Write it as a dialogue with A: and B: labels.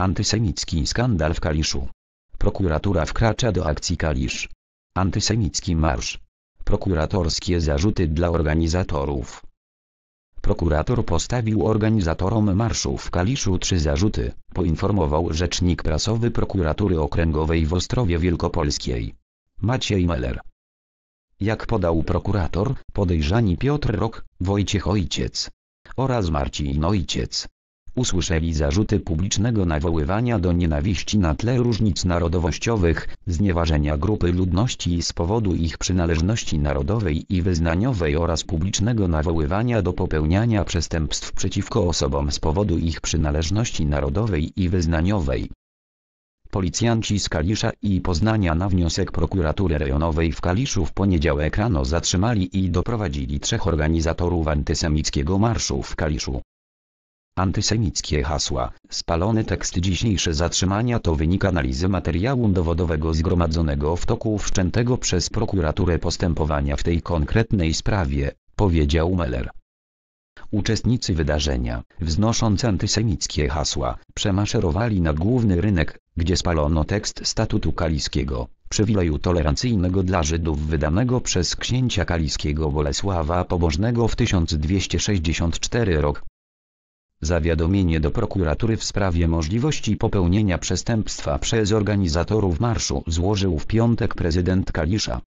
A: Antysemicki skandal w Kaliszu. Prokuratura wkracza do akcji Kalisz. Antysemicki marsz. Prokuratorskie zarzuty dla organizatorów. Prokurator postawił organizatorom marszu w Kaliszu trzy zarzuty, poinformował rzecznik prasowy prokuratury okręgowej w Ostrowie Wielkopolskiej. Maciej Meller. Jak podał prokurator, podejrzani Piotr Rok, Wojciech Ojciec oraz Marcin Ojciec usłyszeli zarzuty publicznego nawoływania do nienawiści na tle różnic narodowościowych, znieważenia grupy ludności z powodu ich przynależności narodowej i wyznaniowej oraz publicznego nawoływania do popełniania przestępstw przeciwko osobom z powodu ich przynależności narodowej i wyznaniowej. Policjanci z Kalisza i Poznania na wniosek prokuratury rejonowej w Kaliszu w poniedziałek rano zatrzymali i doprowadzili trzech organizatorów antysemickiego marszu w Kaliszu. Antysemickie hasła, spalony tekst, dzisiejsze zatrzymania to wynik analizy materiału dowodowego zgromadzonego w toku wszczętego przez prokuraturę postępowania w tej konkretnej sprawie, powiedział Meller. Uczestnicy wydarzenia, wznosząc antysemickie hasła, przemaszerowali na główny rynek, gdzie spalono tekst statutu kaliskiego, przywileju tolerancyjnego dla Żydów wydanego przez księcia kaliskiego Bolesława Pobożnego w 1264 rok, zawiadomienie do prokuratury w sprawie możliwości popełnienia przestępstwa przez organizatorów marszu złożył w piątek prezydent Kalisza.